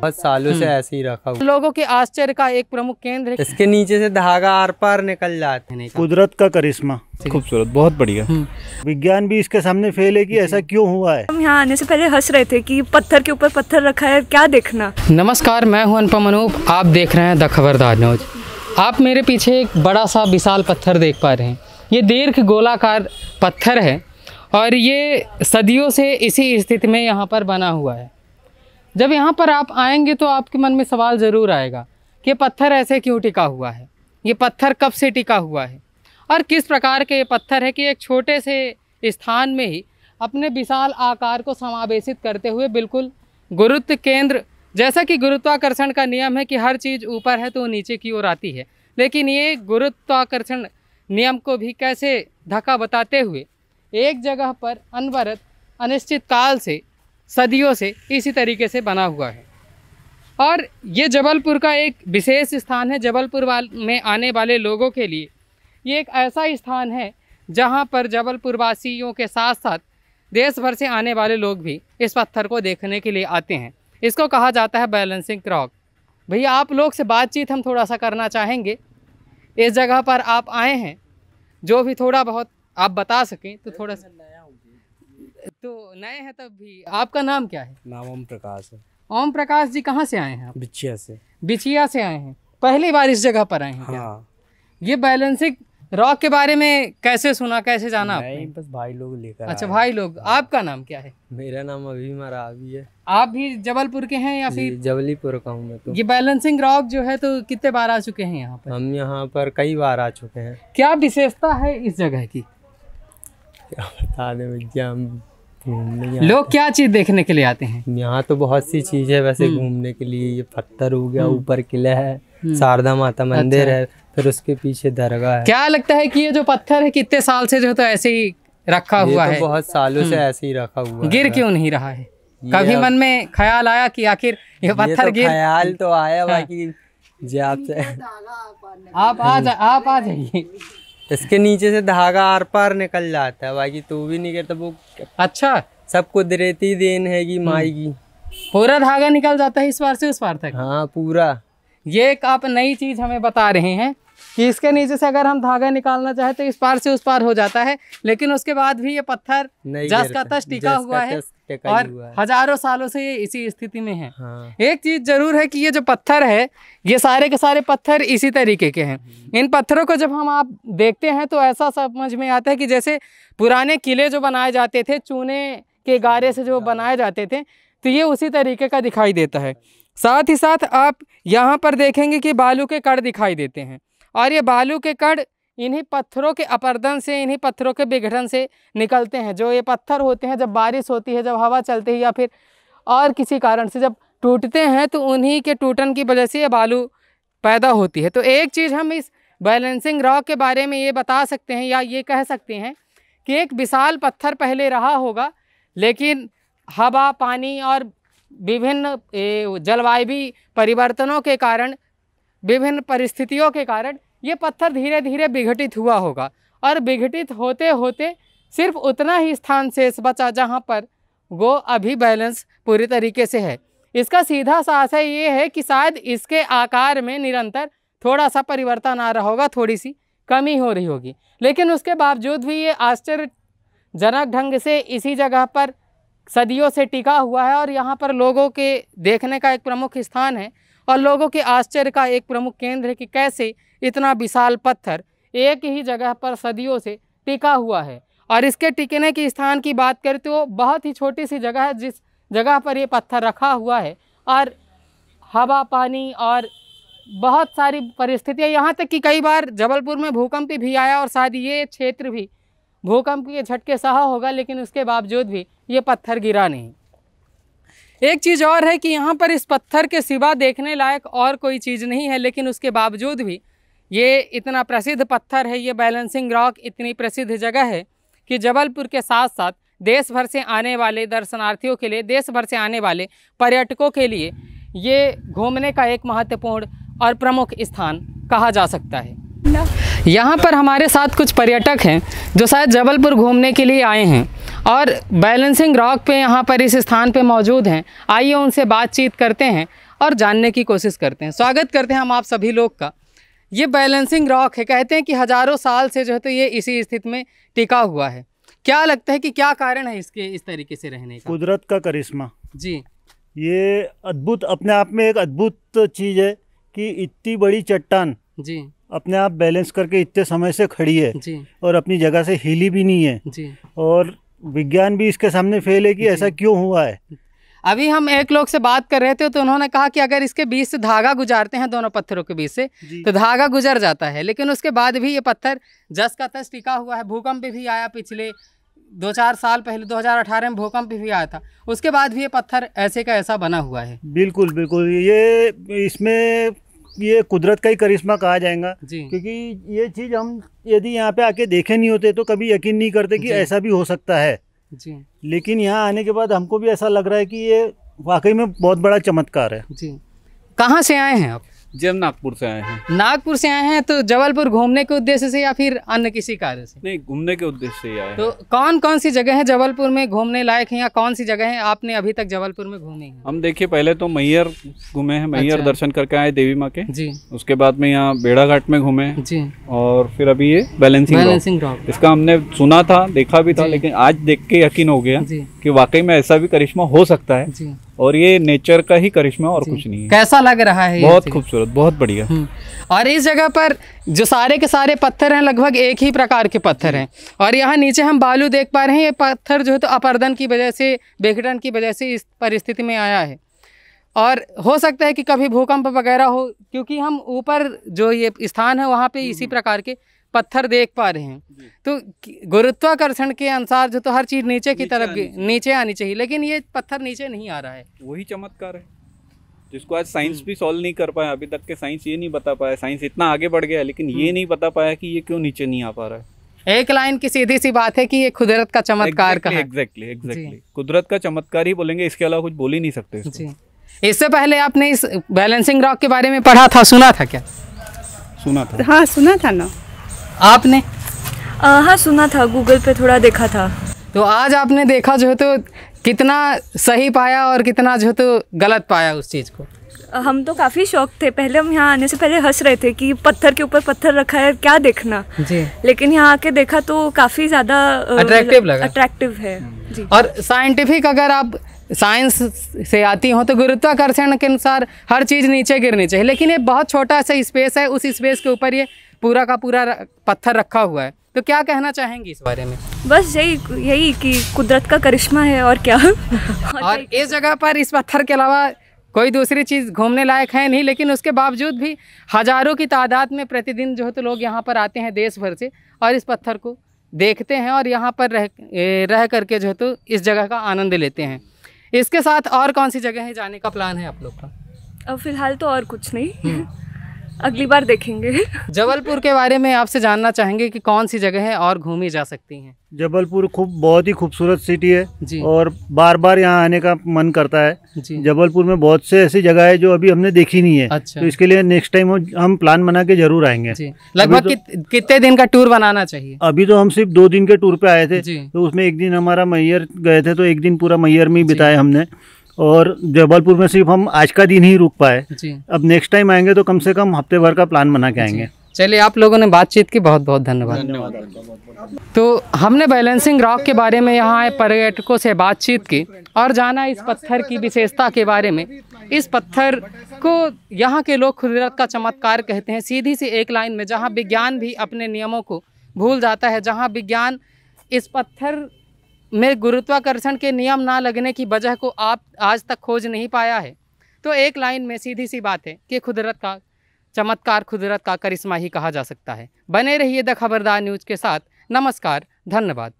बहुत सालों से हम्म। ऐसे ही रखा हुआ लोगों के आश्चर्य का एक प्रमुख केंद्र है इसके नीचे से धागा आर पार निकल जाते हैं कुदरत का करिश्मा खूबसूरत बहुत बढ़िया हम्म। विज्ञान भी इसके सामने फेल है कि ऐसा क्यों हुआ है हम यहाँ आने से पहले हंस रहे थे कि पत्थर के ऊपर पत्थर रखा है क्या देखना नमस्कार मैं हूँ अनुपम अनूप आप देख रहे हैं द खबरदार न्यूज आप मेरे पीछे एक बड़ा सा विशाल पत्थर देख पा रहे हैं ये दीर्घ गोलाकार पत्थर है और ये सदियों से इसी स्थिति में यहाँ पर बना हुआ है जब यहाँ पर आप आएंगे तो आपके मन में सवाल ज़रूर आएगा कि पत्थर ऐसे क्यों टिका हुआ है ये पत्थर कब से टिका हुआ है और किस प्रकार के ये पत्थर है कि एक छोटे से स्थान में ही अपने विशाल आकार को समावेशित करते हुए बिल्कुल गुरुत्व केंद्र जैसा कि गुरुत्वाकर्षण का नियम है कि हर चीज़ ऊपर है तो नीचे की ओर आती है लेकिन ये गुरुत्वाकर्षण नियम को भी कैसे धक्का बताते हुए एक जगह पर अनवरत अनिश्चित काल से सदियों से इसी तरीके से बना हुआ है और ये जबलपुर का एक विशेष स्थान है जबलपुर वाल में आने वाले लोगों के लिए ये एक ऐसा स्थान है जहाँ पर जबलपुर वासियों के साथ साथ देश भर से आने वाले लोग भी इस पत्थर को देखने के लिए आते हैं इसको कहा जाता है बैलेंसिंग क्रॉक भैया आप लोग से बातचीत हम थोड़ा सा करना चाहेंगे इस जगह पर आप आए हैं जो भी थोड़ा बहुत आप बता सकें तो थोड़ा सा तो नए हैं तब भी आपका नाम क्या है नाम ओम प्रकाश है ओम प्रकाश जी कहाँ से आए हैं बिछिया से बिछिया से आए हैं पहली बार इस जगह पर आए हैं हाँ। ये बैलेंसिंग रॉक के बारे में कैसे सुना कैसे जाना आपने? बस भाई लोग लेकर अच्छा भाई लोग हाँ। आपका नाम क्या है मेरा नाम अभी अभी है आप भी जबलपुर के हैं या फिर जबलीपुर का हूँ मैं तो ये बैलेंसिंग रॉक जो है तो कितने बार आ चुके हैं यहाँ पर हम यहाँ पर कई बार आ चुके हैं क्या विशेषता है इस जगह की क्या बता दें भैया हम घूमने लोग क्या चीज़ देखने के लिए आते हैं यहाँ तो बहुत सी चीज़ है वैसे हम्म। घूमने के लिए ये पत्थर हो गया हम्म। ऊपर किला है हम्म। शारदा माता मंदिर अच्छा। है फिर उसके पीछे दरगाह है क्या लगता है कि ये जो पत्थर है कितने साल से जो तो ऐसे ही रखा हुआ तो है बहुत सालों से ऐसे ही रखा हुआ गिर क्यों नहीं रहा है कभी मन में ख्याल आया कि आखिर ये तो पत्थर गिर ख्याल तो आया हाँ। बाकी जी आप आ आप आ जाइए इसके नीचे से धागा आर पार निकल जाता है बाकी तू भी नहीं करता वो अच्छा सब कुदरती देन है माई की पूरा धागा निकल जाता है इस बार से उस बार तक हाँ पूरा ये एक आप नई चीज हमें बता रहे हैं कि इसके नीचे से अगर हम धागा निकालना चाहे तो इस पार से उस पार हो जाता है लेकिन उसके बाद भी ये पत्थर जस का तस टिका हुआ है टेका और हुआ है। हजारों सालों से ये इसी स्थिति में है हाँ। एक चीज जरूर है कि ये जो पत्थर है ये सारे के सारे पत्थर इसी तरीके के हैं हम्म। इन पत्थरों को जब हम आप देखते हैं तो ऐसा समझ में आता है कि जैसे पुराने किले जो बनाए जाते थे चूने के गारे से जो बनाए जाते थे तो ये उसी तरीके का दिखाई देता है साथ ही साथ आप यहाँ पर देखेंगे कि बालू के कड़ दिखाई देते हैं और ये बालू के कड़ इन्हीं पत्थरों के अपर्दन से इन्हीं पत्थरों के विघटन से निकलते हैं जो ये पत्थर होते हैं जब बारिश होती है जब हवा चलती है या फिर और किसी कारण से जब टूटते हैं तो उन्हीं के टूटन की वजह से ये बालू पैदा होती है तो एक चीज़ हम इस बैलेंसिंग रॉक के बारे में ये बता सकते हैं या ये कह सकते हैं कि एक विशाल पत्थर पहले रहा होगा लेकिन हवा पानी और विभिन्न जलवायु परिवर्तनों के कारण विभिन्न परिस्थितियों के कारण ये पत्थर धीरे धीरे विघटित हुआ होगा और विघटित होते होते सिर्फ उतना ही स्थान शेष बचा जहाँ पर वो अभी बैलेंस पूरी तरीके से है इसका सीधा सा आशय ये है कि शायद इसके आकार में निरंतर थोड़ा सा परिवर्तन आ रहा होगा थोड़ी सी कमी हो रही होगी लेकिन उसके बावजूद भी ये आश्चर्यजनक ढंग से इसी जगह पर सदियों से टिका हुआ है और यहाँ पर लोगों के देखने का एक प्रमुख स्थान है और लोगों के आश्चर्य का एक प्रमुख केंद्र है कि कैसे इतना विशाल पत्थर एक ही जगह पर सदियों से टिका हुआ है और इसके टिकने के स्थान की बात करें तो बहुत ही छोटी सी जगह है जिस जगह पर ये पत्थर रखा हुआ है और हवा पानी और बहुत सारी परिस्थितियाँ यहाँ तक कि कई बार जबलपुर में भूकंप भी आया और शायद ये क्षेत्र भी भूकंप के झटके सहा होगा लेकिन उसके बावजूद भी ये पत्थर गिरा नहीं एक चीज़ और है कि यहाँ पर इस पत्थर के सिवा देखने लायक और कोई चीज़ नहीं है लेकिन उसके बावजूद भी ये इतना प्रसिद्ध पत्थर है ये बैलेंसिंग रॉक इतनी प्रसिद्ध जगह है कि जबलपुर के साथ साथ देश भर से आने वाले दर्शनार्थियों के लिए देश भर से आने वाले पर्यटकों के लिए ये घूमने का एक महत्वपूर्ण और प्रमुख स्थान कहा जा सकता है यहाँ पर हमारे साथ कुछ पर्यटक हैं जो शायद जबलपुर घूमने के लिए आए हैं और बैलेंसिंग रॉक पे यहाँ पर इस स्थान पे मौजूद हैं आइए उनसे बातचीत करते हैं और जानने की कोशिश करते हैं स्वागत करते हैं हम आप सभी लोग का ये बैलेंसिंग रॉक है कहते हैं कि हज़ारों साल से जो है तो ये इसी स्थिति में टिका हुआ है क्या लगता है कि क्या कारण है इसके इस तरीके से रहने का कुदरत का करिश्मा जी ये अद्भुत अपने आप में एक अद्भुत चीज़ है कि इतनी बड़ी चट्टान जी अपने आप बैलेंस करके इतने समय से खड़ी है जी और अपनी जगह से हिली भी नहीं है जी और विज्ञान भी इसके सामने फेल है कि ऐसा क्यों हुआ है अभी हम एक लोग से बात कर रहे थे तो उन्होंने कहा कि अगर इसके बीच से धागा गुजारते हैं दोनों पत्थरों के बीच से तो धागा गुजर जाता है लेकिन उसके बाद भी ये पत्थर जस का तस टिका हुआ है भूकंप भी आया पिछले दो चार साल पहले 2018 में भूकंप भी आया था उसके बाद भी ये पत्थर ऐसे का ऐसा बना हुआ है बिल्कुल बिल्कुल ये इसमें ये कुदरत का ही करिश्मा कहा जाएगा क्योंकि ये चीज़ हम यदि यहाँ पे आके देखे नहीं होते तो कभी यकीन नहीं करते कि ऐसा भी हो सकता है जी लेकिन यहाँ आने के बाद हमको भी ऐसा लग रहा है कि ये वाकई में बहुत बड़ा चमत्कार है जी कहाँ से आए हैं आप जी हम नागपुर से आए हैं नागपुर से आए हैं तो जबलपुर घूमने के उद्देश्य से या फिर अन्य किसी कार्य से नहीं घूमने के उद्देश्य से ही आए तो कौन कौन सी जगह है जबलपुर में घूमने लायक है या कौन सी जगह है आपने अभी तक जबलपुर में घूमी हम देखिए पहले तो मैयर घूमे हैं मैयर अच्छा। दर्शन करके आए देवी माँ के जी उसके बाद में यहाँ बेड़ाघाट में घूमे जी और फिर अभी ये बैलेंसिंग बैलेंसिंग इसका हमने सुना था देखा भी था लेकिन आज देख के यकीन हो गया जी कि वाकई में ऐसा भी करिश्मा हो सकता है और ये नेचर का ही करिश्मा और कुछ नहीं है कैसा लग रहा है बहुत खूबसूरत बहुत बढ़िया हम्म। और इस जगह पर जो सारे के सारे पत्थर हैं लगभग एक ही प्रकार के पत्थर हैं और यहाँ नीचे हम बालू देख पा रहे हैं ये पत्थर जो है तो अपर्दन की वजह से बेघटन की वजह से इस परिस्थिति में आया है और हो सकता है कि कभी भूकंप वगैरह हो क्योंकि हम ऊपर जो ये स्थान है वहाँ पे इसी हम्म। प्रकार के पत्थर देख पा रहे हैं तो गुरुत्वाकर्षण के अनुसार जो तो हर चीज़ नीचे की तरफ नीचे आनी चाहिए लेकिन ये पत्थर नीचे नहीं आ रहा है वही चमत्कार है जिसको आज साइंस हम्म। भी सॉल्व नहीं कर पाया अभी तक के साइंस ये नहीं बता पाया साइंस इतना आगे बढ़ गया लेकिन ये हम्म। नहीं बता पाया कि ये क्यों नीचे नहीं आ पा रहा है एक लाइन की सीधी सी बात है कि ये कुदरत का चमत्कार exactly, एग्जैक्टली एग्जैक्टली कुदरत का चमत्कार ही बोलेंगे इसके अलावा कुछ बोल ही नहीं सकते जी इससे पहले आपने इस बैलेंसिंग रॉक के बारे में पढ़ा था सुना था क्या सुना था हाँ सुना था ना आपने आ, हाँ सुना था गूगल पे थोड़ा देखा था तो आज आपने देखा जो है तो कितना सही पाया और कितना जो है तो गलत पाया उस चीज़ को हम तो काफ़ी शौक थे पहले हम यहाँ आने से पहले हंस रहे थे कि पत्थर के ऊपर पत्थर रखा है क्या देखना जी लेकिन यहाँ आके देखा तो काफ़ी ज़्यादा अट्रैक्टिव मतलब लगा अट्रैक्टिव है जी और साइंटिफिक अगर आप साइंस से आती हो तो गुरुत्वाकर्षण के अनुसार हर चीज़ नीचे गिरनी चाहिए लेकिन ये बहुत छोटा सा स्पेस है उस स्पेस के ऊपर ये पूरा का पूरा पत्थर रखा हुआ है तो क्या कहना चाहेंगी इस बारे में बस यही यही कि कुदरत का करिश्मा है और क्या और इस जगह पर इस पत्थर के अलावा कोई दूसरी चीज़ घूमने लायक है नहीं लेकिन उसके बावजूद भी हज़ारों की तादाद में प्रतिदिन जो है तो लोग यहाँ पर आते हैं देश भर से और इस पत्थर को देखते हैं और यहाँ पर रह रह करके जो है तो इस जगह का आनंद लेते हैं इसके साथ और कौन सी जगह है जाने का प्लान है आप लोग का अब फिलहाल तो और कुछ नहीं हम्म। अगली बार देखेंगे जबलपुर के बारे में आपसे जानना चाहेंगे कि कौन सी जगह है और घूमी जा सकती हैं जबलपुर खूब बहुत ही खूबसूरत सिटी है जी। और बार बार यहाँ आने का मन करता है जी। जबलपुर में बहुत से ऐसी जगह है जो अभी हमने देखी नहीं है अच्छा। तो इसके लिए नेक्स्ट टाइम हम प्लान बना के जरूर आएंगे लगभग तो, कितने दिन का टूर बनाना चाहिए अभी तो हम सिर्फ दो दिन के टूर पे आए थे तो उसमें एक दिन हमारा मैयर गए थे तो एक दिन पूरा मैयर में ही बिताया हमने और जबलपुर में सिर्फ हम आज का दिन ही रुक पाए अब नेक्स्ट टाइम आएंगे तो कम से कम हफ्ते भर का प्लान बना के आएंगे चलिए आप लोगों ने बातचीत की बहुत बहुत धन्यवाद तो हमने बैलेंसिंग रॉक के बारे में यहाँ आए पर्यटकों से बातचीत की और जाना इस पत्थर की विशेषता के बारे में इस पत्थर को यहाँ के लोग खुदरत का चमत्कार कहते हैं सीधी सी एक लाइन में जहाँ विज्ञान भी अपने नियमों को भूल जाता है जहाँ विज्ञान इस पत्थर में गुरुत्वाकर्षण के नियम ना लगने की वजह को आप आज तक खोज नहीं पाया है तो एक लाइन में सीधी सी बात है कि खुदरत का चमत्कार खुदरत का करिश्मा ही कहा जा सकता है बने रहिए द खबरदार न्यूज़ के साथ नमस्कार धन्यवाद